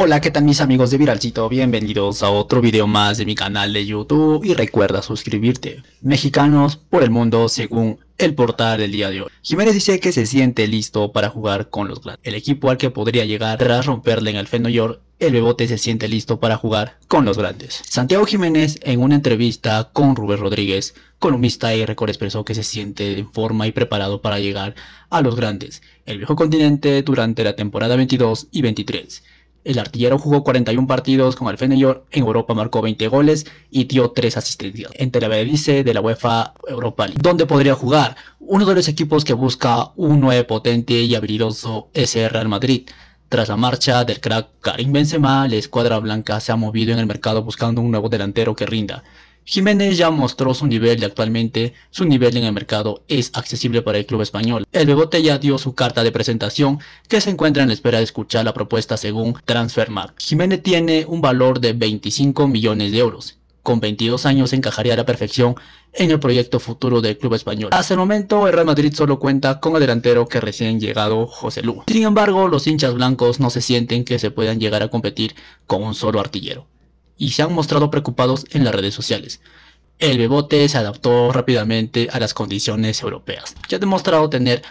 Hola, ¿qué tal mis amigos de Viralcito? Bienvenidos a otro video más de mi canal de YouTube y recuerda suscribirte. Mexicanos por el mundo según el portal del día de hoy. Jiménez dice que se siente listo para jugar con los grandes. El equipo al que podría llegar tras romperle en el Fenoyor, el Bebote se siente listo para jugar con los grandes. Santiago Jiménez en una entrevista con Rubén Rodríguez, columnista y récord expresó que se siente en forma y preparado para llegar a los grandes, el viejo continente durante la temporada 22 y 23. El artillero jugó 41 partidos con el York. en Europa marcó 20 goles y dio 3 asistencias. En dice de la UEFA Europa League. ¿Dónde podría jugar? Uno de los equipos que busca un nuevo potente y habilidoso es el Real Madrid. Tras la marcha del crack Karim Benzema, la escuadra blanca se ha movido en el mercado buscando un nuevo delantero que rinda. Jiménez ya mostró su nivel y actualmente su nivel en el mercado es accesible para el club español. El Bebote ya dio su carta de presentación que se encuentra en la espera de escuchar la propuesta según Transfermarkt. Jiménez tiene un valor de 25 millones de euros. Con 22 años encajaría a la perfección en el proyecto futuro del club español. Hasta el momento el Real Madrid solo cuenta con el delantero que recién llegado José Lu. Sin embargo, los hinchas blancos no se sienten que se puedan llegar a competir con un solo artillero y se han mostrado preocupados en las redes sociales. El Bebote se adaptó rápidamente a las condiciones europeas, ya ha demostrado tener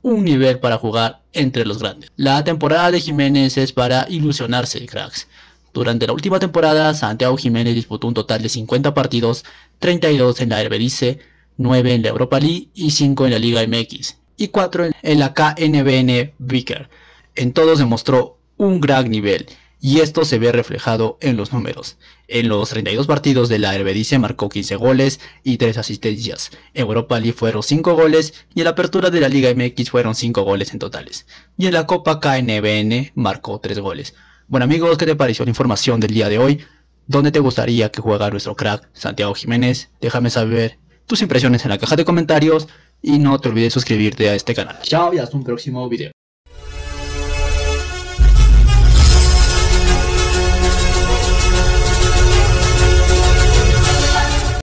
un nivel para jugar entre los grandes. La temporada de Jiménez es para ilusionarse, cracks. Durante la última temporada, Santiago Jiménez disputó un total de 50 partidos, 32 en la Herberice, 9 en la Europa League y 5 en la Liga MX y 4 en la KNBN Vicker. En todos demostró un gran nivel y esto se ve reflejado en los números. En los 32 partidos de la Herbedice marcó 15 goles y 3 asistencias. En Europa League fueron 5 goles y en la apertura de la Liga MX fueron 5 goles en totales. Y en la Copa KNBN marcó 3 goles. Bueno amigos, ¿qué te pareció la información del día de hoy? ¿Dónde te gustaría que juega nuestro crack Santiago Jiménez? Déjame saber tus impresiones en la caja de comentarios y no te olvides suscribirte a este canal. Chao y hasta un próximo video.